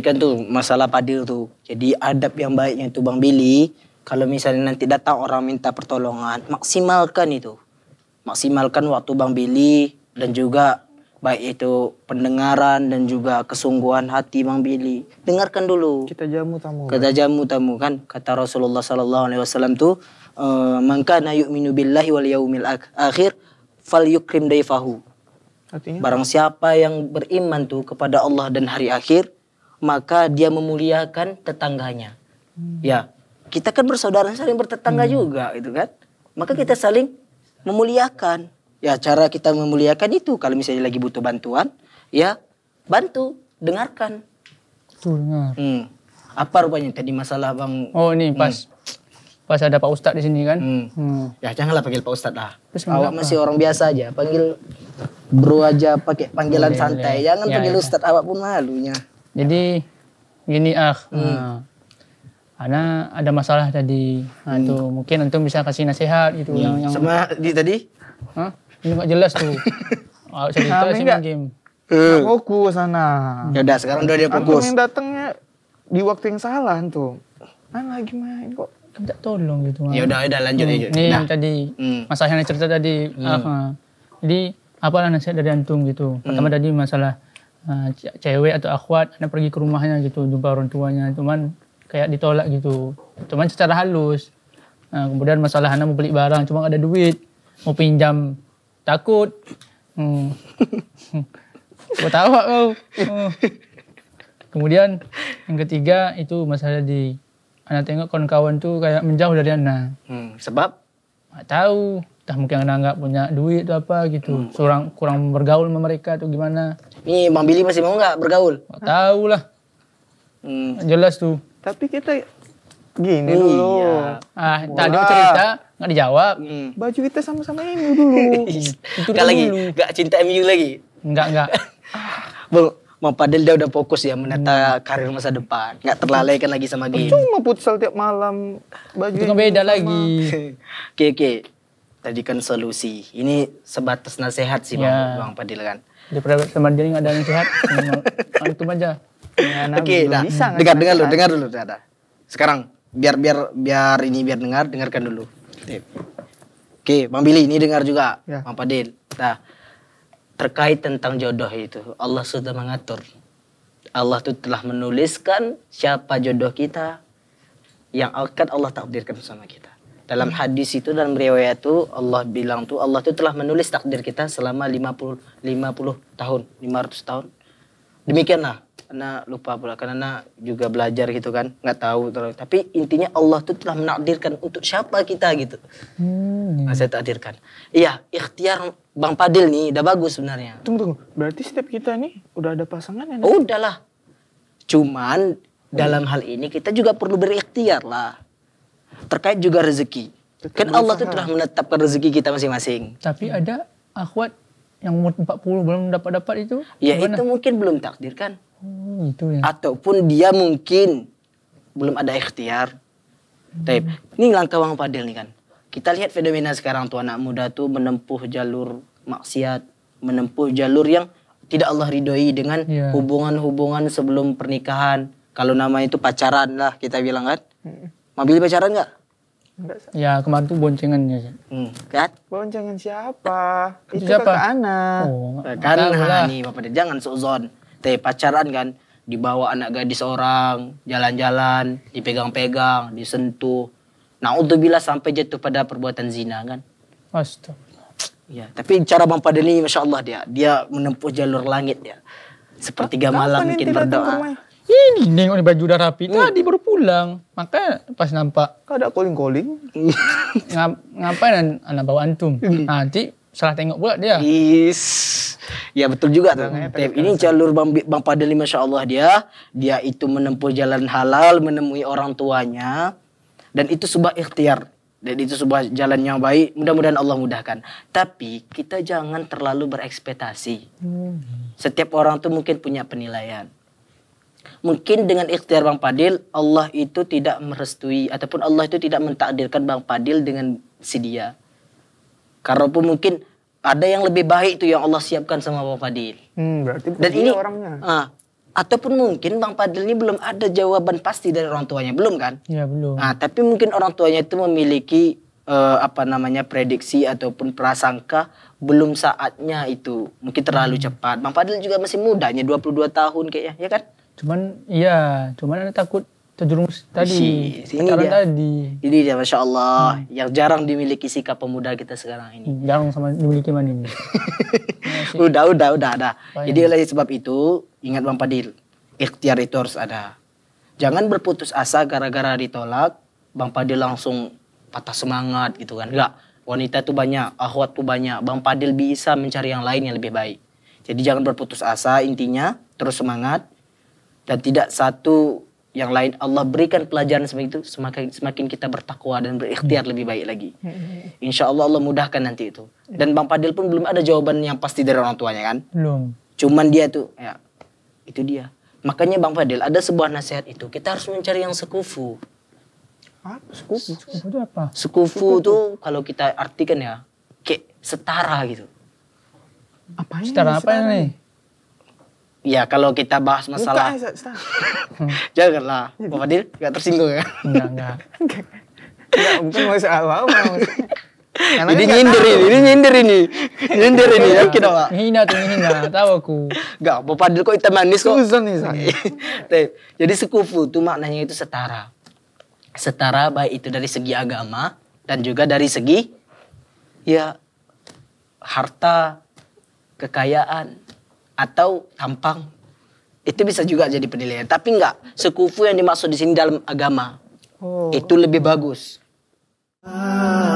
tadikan tu masalah pada tu. Jadi adab yang baiknya tu Bang Billy, kalau misalnya nanti datang orang minta pertolongan, maksimalkan itu. Maksimalkan waktu Bang Billy dan juga baik itu pendengaran dan juga kesungguhan hati Bang Billy. Dengarkan dulu. Kita jamu tamu. Kita jamu tamu kan kata Rasulullah sallallahu alaihi wasallam tu eh, Maka nayuk minubillahi billahi wal yaumil akhir yukrim dayfahu. Artinya? Barang siapa yang beriman tuh kepada Allah dan hari akhir, maka dia memuliakan tetangganya. Hmm. Ya, kita kan bersaudara saling bertetangga hmm. juga itu kan. Maka kita saling memuliakan. Ya, cara kita memuliakan itu kalau misalnya lagi butuh bantuan, ya bantu, dengarkan. dengar. Hmm. Apa rupanya tadi masalah Bang Oh, ini hmm. pas hmm. pas ada Pak Ustadz di sini kan. Hmm. Hmm. Ya, janganlah panggil Pak Ustadz lah. Awak masih orang biasa aja, panggil bro aja pakai panggilan iya, santai. Iya. Jangan ya, panggil iya. Ustadz, awak pun malunya. Jadi gini ah, hmm. Eh, Ana ada masalah tadi. Nah, hmm. itu mungkin antum bisa kasih nasihat gitu hmm. yang, yang sama di tadi? Hah? Ini gak jelas tuh. Oh, cerita nah, sih main game. Uh. fokus sana. Ya udah sekarang udah dia fokus. Antum yang datangnya di waktu yang salah tuh. Kan lagi main kok minta tolong gitu. Ya udah, udah lanjut hmm. aja. Ini nah. yang tadi hmm. masalahnya cerita tadi. Hmm. Ah, ah, jadi apalah nasihat dari antum gitu. Pertama hmm. tadi masalah uh, cewek atau akhwat anak pergi ke rumahnya gitu jumpa orang tuanya cuman kayak ditolak gitu cuman secara halus uh, kemudian masalah anak mau beli barang cuma ada duit mau pinjam takut hmm. tahu tahu kau hmm. kemudian yang ketiga itu masalah di anak tengok kawan-kawan tuh kayak menjauh dari anak hmm, sebab nggak tahu entah mungkin anak nggak punya duit atau apa gitu hmm. kurang kurang bergaul sama mereka atau gimana ini Bang Billy masih mau nggak bergaul? Gak tahu lah. Hmm. Jelas tuh. Tapi kita gini iya. dulu. Ah, Wah. tadi cerita nggak dijawab. Hmm. Baju kita sama-sama ini dulu. Itu gak lagi, nggak cinta MU lagi. Nggak nggak. Bu, Mau padel dia udah fokus ya menata hmm. karir masa depan. Nggak terlalaikan lagi sama game. Cuma futsal tiap malam baju itu kan beda lagi. Oke oke. Tadi kan solusi. Ini sebatas nasihat sih yeah. Bang, ya. Bang Padil kan di private sama jaring ada yang sehat itu aja oke nah, bisa dengar dengar dulu dengar dulu ada sekarang biar biar biar ini biar dengar dengarkan dulu oke okay, bang Billy ini dengar juga ya. bang Padil nah terkait tentang jodoh itu Allah sudah mengatur Allah itu telah menuliskan siapa jodoh kita yang akan Allah takdirkan sama kita dalam iya. hadis itu dan riwayat itu Allah bilang tuh Allah itu telah menulis takdir kita selama 50 50 tahun, 500 tahun. Demikianlah. Karena lupa pula karena juga belajar gitu kan, nggak tahu tapi intinya Allah tuh telah menakdirkan untuk siapa kita gitu. Hmm. Nah, saya takdirkan. Iya, ikhtiar Bang Padil nih udah bagus sebenarnya. Tunggu, tunggu. Berarti setiap kita nih udah ada pasangan ya? Oh, udahlah. Cuman dalam hal ini kita juga perlu berikhtiar lah terkait juga rezeki. Tetap Kan Allah itu telah menetapkan rezeki kita masing-masing. Tapi hmm. ada akhwat yang umur 40 belum dapat-dapat itu? Ya gimana? itu mungkin belum takdir kan. Hmm, oh, itu ya. Ataupun dia mungkin belum ada ikhtiar. Hmm. Taip. Ini langkah Wang Fadil nih kan. Kita lihat fenomena sekarang tuh anak muda tuh menempuh jalur maksiat, menempuh jalur yang tidak Allah ridhoi dengan iya. hubungan-hubungan yeah. sebelum pernikahan. Kalau nama itu pacaran lah kita bilang kan. Hmm Mabili pacaran nggak? Enggak. Ya kemarin tuh boncengannya sih. Hmm. Kat? Boncengan siapa? Itu siapa? kakak Ana. Oh, kan Hani Bapak dia jangan suzon. Teh pacaran kan dibawa anak gadis orang jalan-jalan dipegang-pegang disentuh nah untuk bila sampai jatuh pada perbuatan zina kan Astagfirullah. Ya, tapi cara Bang Paden ini Masya Allah dia, dia menempuh jalur langit dia. Sepertiga malam mungkin berdoa ini nengok ni baju udah rapi hmm. tadi baru pulang maka pas nampak Kau ada calling calling Ngap, ngapain an anak bawa antum hmm. nah, nanti salah tengok pula dia is ya betul juga tuh ya, Tep, ini jalur bang bang Padeli masya Allah dia dia itu menempuh jalan halal menemui orang tuanya dan itu sebuah ikhtiar dan itu sebuah jalan yang baik mudah-mudahan Allah mudahkan tapi kita jangan terlalu berekspektasi hmm. setiap orang tuh mungkin punya penilaian mungkin dengan ikhtiar Bang Padil Allah itu tidak merestui ataupun Allah itu tidak mentakdirkan Bang Padil dengan si dia. Karena pun mungkin ada yang lebih baik itu yang Allah siapkan sama Bang Padil. Hmm, berarti Dan ini orangnya. Uh, ataupun mungkin Bang Padil ini belum ada jawaban pasti dari orang tuanya, belum kan? Iya, belum. Nah, tapi mungkin orang tuanya itu memiliki uh, apa namanya prediksi ataupun prasangka belum saatnya itu mungkin terlalu hmm. cepat. Bang Fadil juga masih mudanya 22 tahun kayaknya, ya kan? Cuman iya, cuman ada takut terjerumus tadi. Si, si ini dia. tadi. Ini dia Masya Allah. Hmm. Yang jarang dimiliki sikap pemuda kita sekarang ini. Jarang sama dimiliki mana ini. Iya udah, udah, udah, ada. Jadi oleh sebab itu, ingat Bang Padil. Ikhtiar itu harus ada. Jangan berputus asa gara-gara ditolak. Bang Padil langsung patah semangat gitu kan. Enggak. Wanita tuh banyak, akhwat tuh banyak. Bang Padil bisa mencari yang lain yang lebih baik. Jadi jangan berputus asa intinya. Terus semangat dan tidak satu yang lain Allah berikan pelajaran seperti itu semakin semakin kita bertakwa dan berikhtiar lebih baik lagi. Hmm. Insya Allah Allah mudahkan nanti itu. Dan Bang Fadil pun belum ada jawaban yang pasti dari orang tuanya kan? Belum. Cuman dia tuh ya itu dia. Makanya Bang Fadil ada sebuah nasihat itu kita harus mencari yang sekufu. Apa? Sekufu? Sekufu itu apa? Sekufu, sekufu tuh kalau kita artikan ya kayak setara gitu. Apa Setara apa ini? Ya kalau kita bahas masalah. Buka, Janganlah, Pak Fadil nggak tersinggung ya. Enggak, enggak. enggak, bukan masalah apa. Karena ini nyindir ini, ini nyindir ini. Nyindir ini, kita apa? Hina tuh hina, tahu aku. Enggak, Pak Fadil kok hitam manis kok. Susun nih, Jadi sekufu itu maknanya itu setara. Setara baik itu dari segi agama dan juga dari segi ya harta, kekayaan, atau tampang itu bisa juga jadi penilaian tapi enggak sekufu yang dimaksud di sini dalam agama oh. itu lebih bagus. Ah.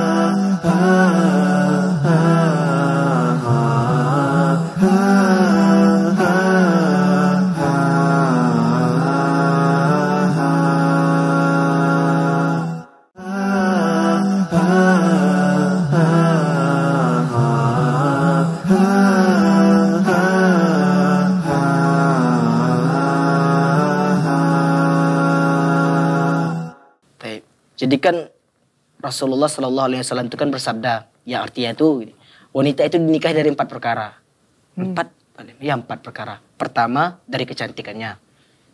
Rasulullah Shallallahu Alaihi Wasallam itu kan bersabda, ya artinya itu wanita itu dinikah dari empat perkara, hmm. empat hmm. ya empat perkara. Pertama dari kecantikannya,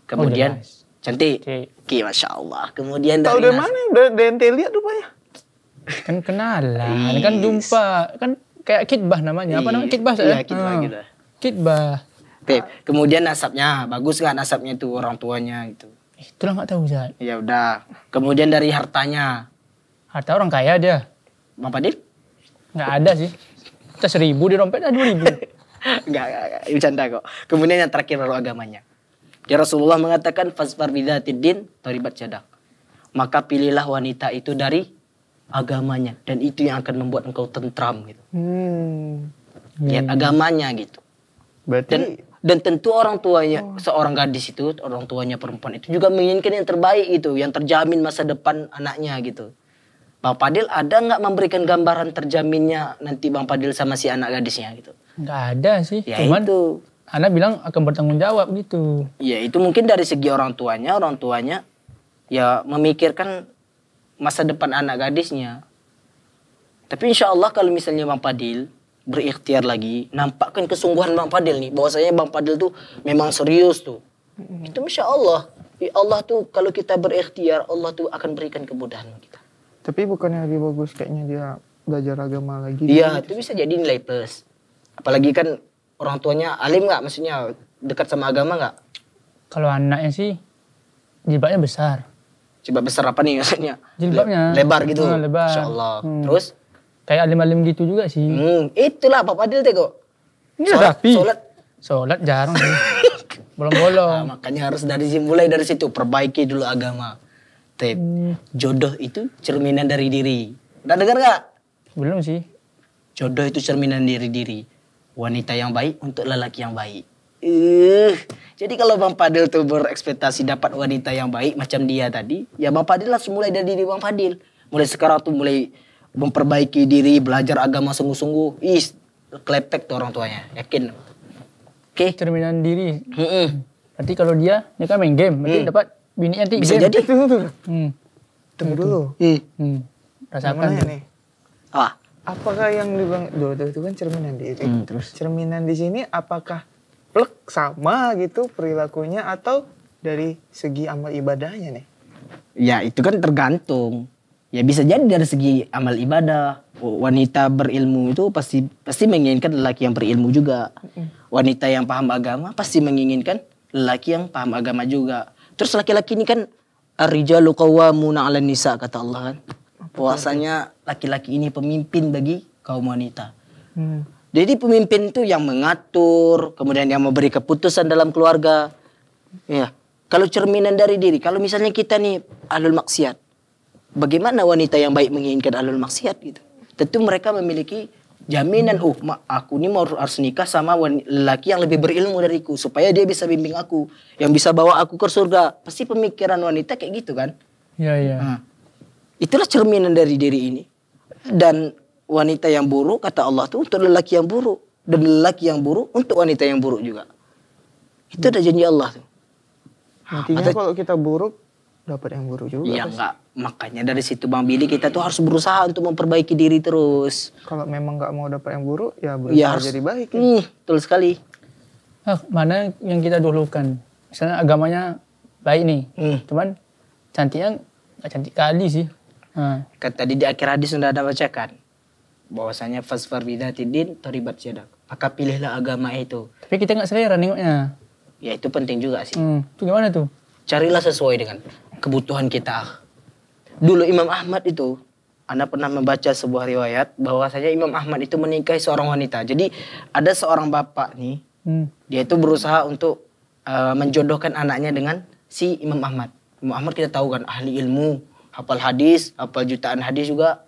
kemudian oh, nice. cantik, Okay, masya Allah. Kemudian dari dari mana? Dari ente lihat rupanya. Kan kenalan, kan jumpa, kan kayak kitbah namanya. Apa namanya kitbah? Iya kitbah. Hmm. Ah. Gitu. Kitbah. Tip. Kemudian nasabnya bagus nggak nasabnya itu orang tuanya gitu. Itulah nggak tahu Zat. Ya udah. Kemudian dari hartanya. Harta orang kaya dia. Bang Padir? Nggak ada sih. Kita seribu di dompet ada dua ribu. Enggak, bercanda kok. Kemudian yang terakhir lalu agamanya. Ya Rasulullah mengatakan fasfar din taribat jadak. Maka pilihlah wanita itu dari agamanya dan itu yang akan membuat engkau tentram gitu. Hmm. Lihat hmm. agamanya gitu. Berarti dan, dan tentu orang tuanya oh. seorang gadis itu orang tuanya perempuan itu juga menginginkan yang terbaik itu yang terjamin masa depan anaknya gitu. Bang Padil ada nggak memberikan gambaran terjaminnya nanti Bang Padil sama si anak gadisnya gitu? Nggak ada sih. Ya Cuman itu. Anda bilang akan bertanggung jawab gitu. Ya itu mungkin dari segi orang tuanya, orang tuanya ya memikirkan masa depan anak gadisnya. Tapi insya Allah kalau misalnya Bang Padil berikhtiar lagi, nampakkan kesungguhan Bang Padil nih. Bahwasanya Bang Padil tuh memang serius tuh. Itu insya Allah. Ya Allah tuh kalau kita berikhtiar, Allah tuh akan berikan kemudahan. Tapi bukannya lebih bagus kayaknya dia belajar agama lagi. Iya, itu bisa jadi nilai plus. Apalagi kan orang tuanya alim nggak maksudnya dekat sama agama nggak? Kalau anaknya sih jilbabnya besar. Jilbab besar apa nih maksudnya? Jilbabnya. Lebar gitu. Nah, lebar. Insya Allah. Hmm. Terus? Kayak alim-alim gitu juga sih. Hmm, itulah Papa Adil teko. Ini rapi. Sholat. Sholat jarang sih. Bolong-bolong. Nah, makanya harus dari mulai dari situ perbaiki dulu agama step. Hmm. Jodoh itu cerminan dari diri. Udah dengar gak? Belum sih. Jodoh itu cerminan dari diri. Wanita yang baik untuk lelaki yang baik. Uh, jadi kalau Bang Fadil tuh berekspektasi dapat wanita yang baik macam dia tadi, ya Bang Fadil lah mulai dari diri Bang Fadil. Mulai sekarang tuh mulai memperbaiki diri, belajar agama sungguh-sungguh. Is, klepek tuh orang tuanya, yakin. Oke. Okay. Cerminan diri. Berarti kalau dia, dia kan main game, berarti hmm. dapat bini nanti bisa jadi Hmm. tunggu gitu. dulu hmm. hmm. rasakan ini ah apakah yang dibilang dulu itu kan cerminan di itu hmm, terus cerminan di sini apakah plek sama gitu perilakunya atau dari segi amal ibadahnya nih ya itu kan tergantung ya bisa jadi dari segi amal ibadah wanita berilmu itu pasti pasti menginginkan lelaki yang berilmu juga wanita yang paham agama pasti menginginkan lelaki yang paham agama juga Terus laki-laki ini kan rijalu qawwamuna 'alan nisa kata Allah kan. Puasanya laki-laki ini pemimpin bagi kaum wanita. Hmm. Jadi pemimpin itu yang mengatur, kemudian yang memberi keputusan dalam keluarga. Ya. Kalau cerminan dari diri, kalau misalnya kita nih alul maksiat. Bagaimana wanita yang baik menginginkan alul maksiat gitu? Tentu mereka memiliki jaminan oh aku ini mau harus nikah sama laki yang lebih berilmu dariku supaya dia bisa bimbing aku yang bisa bawa aku ke surga pasti pemikiran wanita kayak gitu kan iya iya nah, itulah cerminan dari diri ini dan wanita yang buruk kata Allah tuh untuk lelaki yang buruk dan lelaki yang buruk untuk wanita yang buruk juga itu ada janji Allah tuh Artinya kalau kita buruk dapat yang buruk juga. Iya enggak. Makanya dari situ Bang Billy kita tuh harus berusaha untuk memperbaiki diri terus. Kalau memang nggak mau dapat yang buruk ya berusaha ya, harus, jadi baik. Ya. Hmm, betul sekali. Nah, mana yang kita dulukan? Misalnya agamanya baik nih. Hmm. Cuman cantiknya nggak cantik kali sih. Hmm. Ah. Kata tadi di akhir hadis sudah ada bacakan bahwasanya fasfar bidatidin toribat jadak. Maka pilihlah agama itu. Tapi kita nggak selera nengoknya. Ya itu penting juga sih. Hmm. Itu gimana tuh? Carilah sesuai dengan kebutuhan kita. Dulu Imam Ahmad itu, Anda pernah membaca sebuah riwayat bahwasanya Imam Ahmad itu menikahi seorang wanita. Jadi ada seorang bapak nih, hmm. dia itu berusaha untuk uh, menjodohkan anaknya dengan si Imam Ahmad. Imam Ahmad kita tahu kan ahli ilmu, hafal hadis, hafal jutaan hadis juga.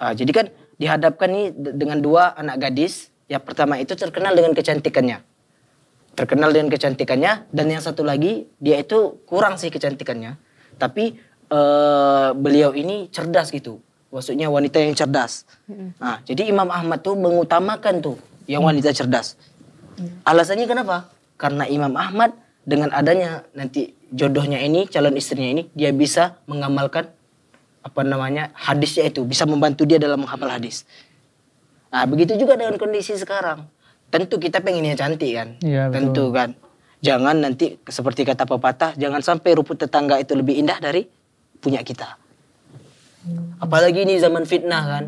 Uh, jadi kan dihadapkan nih dengan dua anak gadis. Yang pertama itu terkenal dengan kecantikannya terkenal dengan kecantikannya dan yang satu lagi dia itu kurang sih kecantikannya tapi uh, beliau ini cerdas gitu maksudnya wanita yang cerdas mm. nah, jadi Imam Ahmad tuh mengutamakan tuh yang wanita cerdas mm. alasannya kenapa karena Imam Ahmad dengan adanya nanti jodohnya ini calon istrinya ini dia bisa mengamalkan apa namanya hadisnya itu bisa membantu dia dalam menghafal hadis nah begitu juga dengan kondisi sekarang tentu kita pengennya cantik kan ya, tentu kan jangan nanti seperti kata pepatah jangan sampai rumput tetangga itu lebih indah dari punya kita hmm. apalagi ini zaman fitnah kan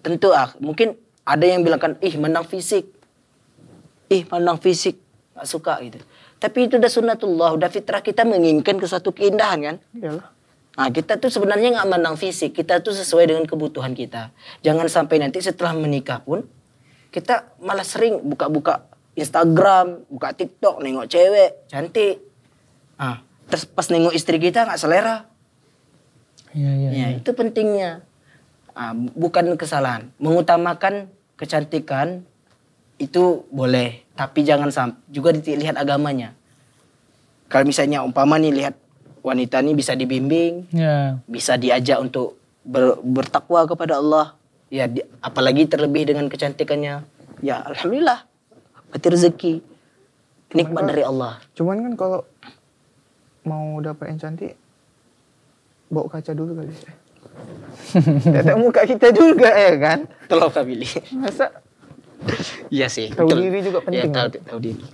tentu ah mungkin ada yang bilang kan, ih menang fisik ih menang fisik nggak suka gitu tapi itu udah sunnatullah udah fitrah kita menginginkan ke suatu keindahan kan Nah, kita tuh sebenarnya nggak menang fisik, kita tuh sesuai dengan kebutuhan kita. Jangan sampai nanti setelah menikah pun kita malah sering buka-buka Instagram, buka TikTok, nengok cewek cantik. Ah. Terus pas nengok istri kita nggak selera. Iya, iya. Ya, ya. itu pentingnya. Ah, bukan kesalahan, mengutamakan kecantikan itu boleh, tapi jangan sampai juga dilihat agamanya. Kalau misalnya umpama nih lihat wanita ini bisa dibimbing, ya. bisa diajak untuk ber, bertakwa kepada Allah, ya di, apalagi terlebih dengan kecantikannya ya alhamdulillah berarti rezeki nikmat kan, dari Allah cuman kan kalau mau dapat yang cantik bawa kaca dulu kali ya tetap muka kita juga ya kan terlalu kabili masa iya sih tahu betul. diri juga penting ya, tahu, kan? tahu diri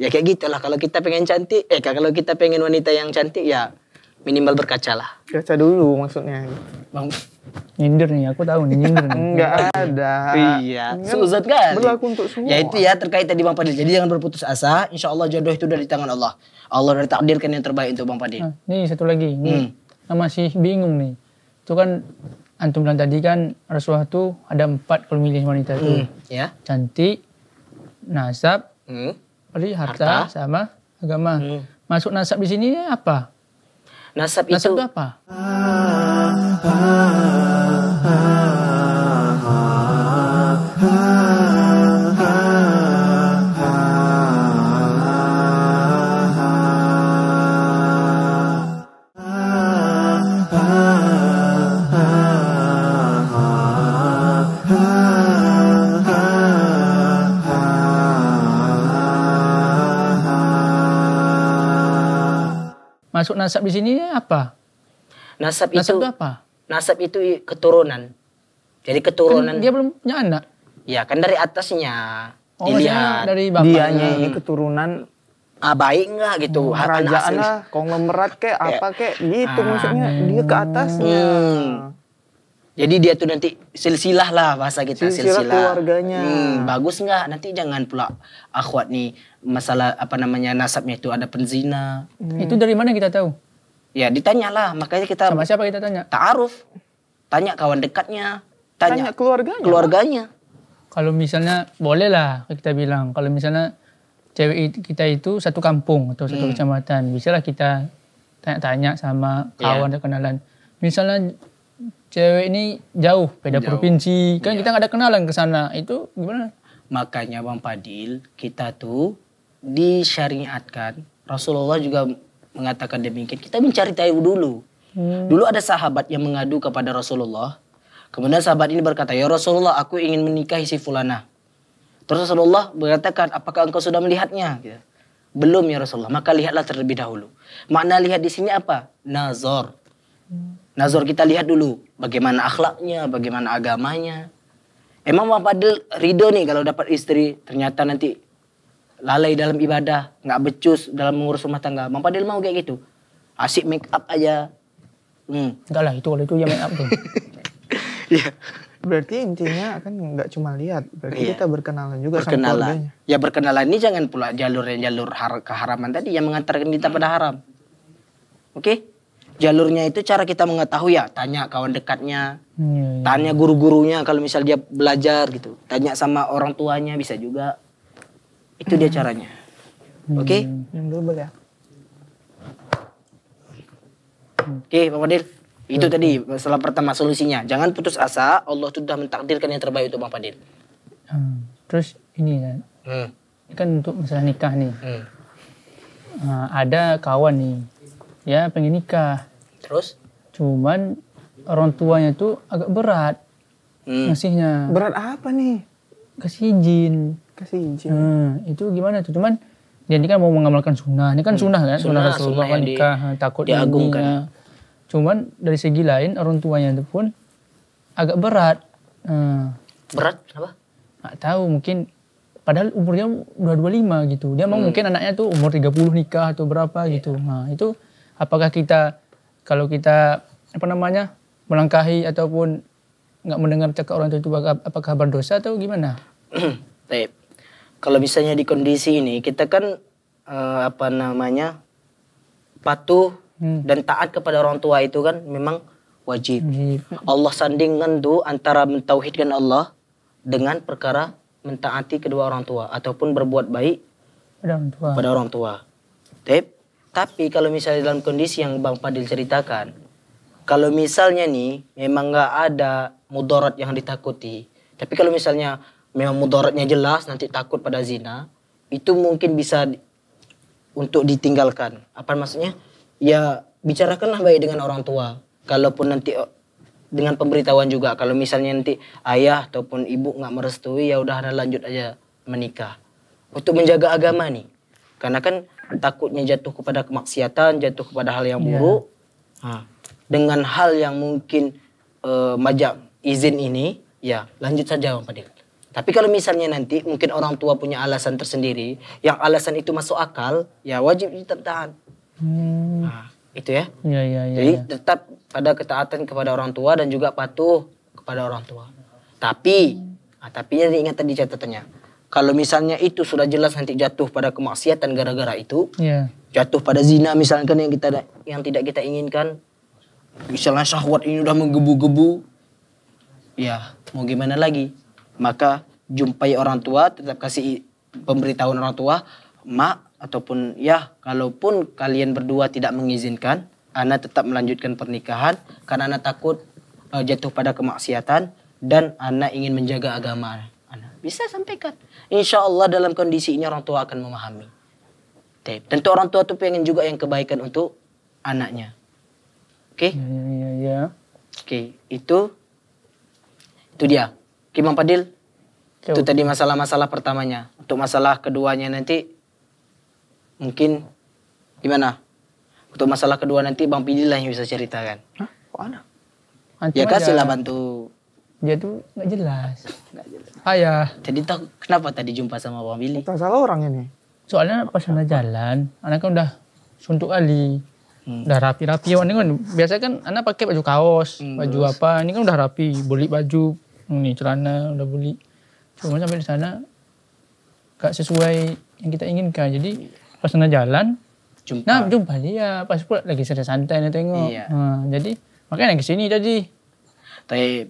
ya kayak gitulah kalau kita pengen cantik eh kalau kita pengen wanita yang cantik ya minimal berkaca lah. Kaca dulu maksudnya. Bang, nyindir nih, aku tahu nih nyindir. Enggak ada. Iya, suzat kan. Berlaku untuk semua. Ya itu ya terkait tadi Bang Fadil. Jadi jangan berputus asa. Insya Allah jodoh itu dari tangan Allah. Allah udah takdirkan yang terbaik untuk Bang Fadil. Nah, nih satu lagi. Nih, hmm. Nah, masih bingung nih. Itu kan antum bilang tadi kan Rasulullah itu ada empat kalau milih wanita itu. Hmm. Ya. Cantik, nasab, hmm. harta, harta, sama agama. Hmm. Masuk nasab di sini apa? Nasab, itu nasab itu apa? Masuk nasab di sini apa? Nasab, nasab itu, itu apa? Nasab itu keturunan. Jadi keturunan. Kan dia belum punya anak. Ya kan dari atasnya oh, iya, dilihat dari bapaknya. Dianya ini keturunan ah, baik nggak gitu kerajaan lah konglomerat kayak apa kayak gitu ah. maksudnya dia ke atasnya hmm. Nah. Jadi dia tuh nanti silsilah lah bahasa kita silsilah, silsilah. keluarganya. Hmm, bagus nggak? Nanti jangan pula akhwat nih masalah apa namanya nasabnya itu ada penzina. Hmm. Itu dari mana kita tahu? Ya ditanyalah makanya kita sama siapa kita tanya? Taaruf. Tanya kawan dekatnya. Tanya, tanya keluarganya. Keluarganya. Kalau misalnya boleh lah kita bilang kalau misalnya cewek kita itu satu kampung atau satu hmm. kecamatan, bisalah kita tanya-tanya sama ya. kawan yeah. dan kenalan. Misalnya cewek ini jauh beda provinsi kan iya. kita nggak ada kenalan ke sana itu gimana makanya bang Fadil kita tuh disyariatkan Rasulullah juga mengatakan demikian kita mencari tahu dulu hmm. dulu ada sahabat yang mengadu kepada Rasulullah kemudian sahabat ini berkata ya Rasulullah aku ingin menikahi si fulana terus Rasulullah mengatakan apakah engkau sudah melihatnya gitu. belum ya Rasulullah maka lihatlah terlebih dahulu makna lihat di sini apa nazar hmm Nazar kita lihat dulu bagaimana akhlaknya, bagaimana agamanya. Emang Bang Fadil ridho nih kalau dapat istri ternyata nanti lalai dalam ibadah, nggak becus dalam mengurus rumah tangga. Bang Fadil mau kayak gitu? Asik make up aja. Hmm. Enggak lah itu kalau itu ya make up tuh. Iya. Berarti intinya kan nggak cuma lihat, berarti yeah. kita berkenalan juga berkenalan. sama keluarganya. Ya berkenalan ini jangan pula jalur yang jalur har keharaman tadi yang mengantarkan kita pada haram. Oke? Okay? jalurnya itu cara kita mengetahui ya tanya kawan dekatnya hmm. tanya guru-gurunya kalau misal dia belajar gitu tanya sama orang tuanya bisa juga itu dia caranya hmm. oke okay? Hmm. yang dulu boleh oke okay, Pak Fadil itu tadi masalah pertama solusinya jangan putus asa Allah sudah mentakdirkan yang terbaik untuk Bang Fadil hmm. terus ini kan hmm. ini kan untuk masalah nikah nih hmm. uh, ada kawan nih ya pengen nikah terus cuman orang tuanya tuh agak berat hmm. ngasihnya berat apa nih kasih izin kasih izin hmm, itu gimana tuh cuman dia ini kan mau mengamalkan sunnah ini kan hmm. sunnah kan sunnah, sunnah Rasulullah sunnah nikah di, eh, takut diagungkan ya. cuman dari segi lain orang tuanya itu pun agak berat hmm. berat apa nggak tahu mungkin padahal umurnya udah 25 gitu dia mau hmm. mungkin anaknya tuh umur 30 nikah atau berapa yeah. gitu iya. nah itu apakah kita kalau kita apa namanya melangkahi ataupun nggak mendengar cakap orang itu apakah berdosa atau gimana? Baik. Kalau misalnya di kondisi ini kita kan uh, apa namanya patuh hmm. dan taat kepada orang tua itu kan memang wajib. wajib. Allah sandingkan tuh antara mentauhidkan Allah dengan perkara mentaati kedua orang tua ataupun berbuat baik pada orang tua. Pada orang tua. Tep. Tapi kalau misalnya dalam kondisi yang Bang Fadil ceritakan, kalau misalnya nih memang nggak ada mudarat yang ditakuti, tapi kalau misalnya memang mudaratnya jelas nanti takut pada zina, itu mungkin bisa untuk ditinggalkan. Apa maksudnya? Ya bicarakanlah baik dengan orang tua. Kalaupun nanti eh, dengan pemberitahuan juga kalau misalnya nanti ayah ataupun ibu nggak merestui ya udah lanjut aja menikah. Untuk menjaga agama nih. Karena kan takutnya jatuh kepada kemaksiatan, jatuh kepada hal yang iya. buruk. Yeah. Ha. dengan hal yang mungkin uh, majak izin ini, ya lanjut saja Bang Fadil. Tapi kalau misalnya nanti mungkin orang tua punya alasan tersendiri, yang alasan itu masuk akal, ya wajib ditetapkan. Hmm. Nah, itu ya. Ya, ya, ya. Jadi iya. tetap pada ketaatan kepada orang tua dan juga patuh kepada orang tua. Tapi, nah, tapi ingat ingat tadi catatannya, kalau misalnya itu sudah jelas nanti jatuh pada kemaksiatan gara-gara itu, yeah. jatuh pada zina misalkan yang kita yang tidak kita inginkan, misalnya syahwat ini sudah menggebu-gebu, ya mau gimana lagi? Maka jumpai orang tua, tetap kasih pemberitahuan orang tua, mak ataupun ya kalaupun kalian berdua tidak mengizinkan, Ana tetap melanjutkan pernikahan karena Ana takut uh, jatuh pada kemaksiatan dan Ana ingin menjaga agama. Bisa sampaikan. Insya Allah dalam kondisi ini orang tua akan memahami. Tentu orang tua tuh pengen juga yang kebaikan untuk anaknya. Oke? Okay? Ya, ya, ya, ya. Oke, okay, itu itu dia. Oke, okay, Padil. Itu tadi masalah-masalah pertamanya. Untuk masalah keduanya nanti mungkin gimana? Untuk masalah kedua nanti Bang Pidil lah yang bisa ceritakan. Hah? Kok anak? Ya ya kasihlah bantu dia tuh nggak jelas. Nggak jelas. Ayah. Jadi tau kenapa tadi jumpa sama Bang Billy? Tak salah orang ini. Soalnya pas anak jalan, anak kan udah suntuk kali. Hmm. Udah rapi-rapi ini kan biasanya kan anak pakai baju kaos, hmm, baju terus. apa. Ini kan udah rapi, beli baju, ini hmm, celana udah beli. Cuma sampai di sana gak sesuai yang kita inginkan. Jadi pas anak jalan, jumpa. nah jumpa dia pas pula lagi sedang santai nih tengok. Iya. Nah, jadi makanya ke sini tadi. Tapi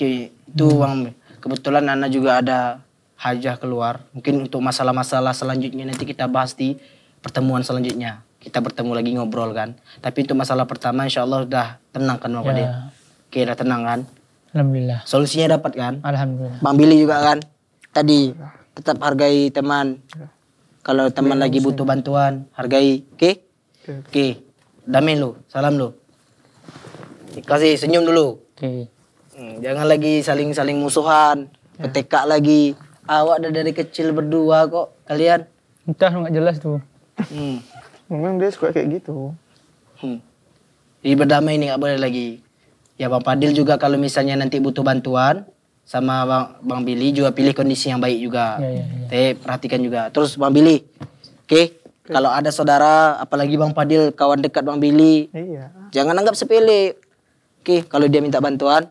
Oke, itu hmm. uang kebetulan Nana juga ada hajah keluar mungkin untuk masalah-masalah selanjutnya nanti kita bahas di pertemuan selanjutnya kita bertemu lagi ngobrol kan tapi untuk masalah pertama insya Allah udah tenang kan Pak ya. oke udah tenang kan Alhamdulillah solusinya dapat kan Alhamdulillah Bang Billy juga kan tadi tetap hargai teman ya. kalau teman iya, lagi butuh bantuan hargai oke oke damai lu salam lu kasih senyum dulu oke okay. Hmm, jangan lagi saling-saling musuhan, ya. Hmm. PTK lagi. Awak udah dari kecil berdua kok kalian. Entah nggak jelas tuh. Hmm. Memang dia suka kayak gitu. Hmm. Jadi berdamai ini nggak boleh lagi. Ya Bang Padil juga kalau misalnya nanti butuh bantuan sama Bang Bang Billy juga pilih kondisi yang baik juga. Ya, ya, ya. Teh perhatikan juga. Terus Bang Billy, oke? Kalau ada saudara, apalagi Bang Padil, kawan dekat Bang Billy, iya. jangan anggap sepele. Oke, kalau dia minta bantuan,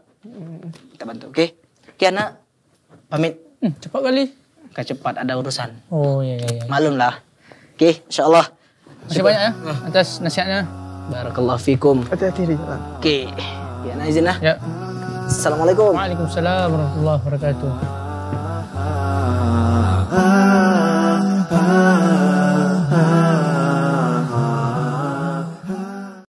kita bantu, oke? Okay? Kiana, pamit. Hmm, cepat kali. Gak cepat, ada urusan. Oh iya iya. iya. Malum lah. Oke, okay, insya Allah. Masih banyak ya atas nasihatnya. Barakallahu fikum. Hati-hati Oke, okay. izin lah. Ya. Assalamualaikum. Waalaikumsalam warahmatullahi wabarakatuh. Ah, ah,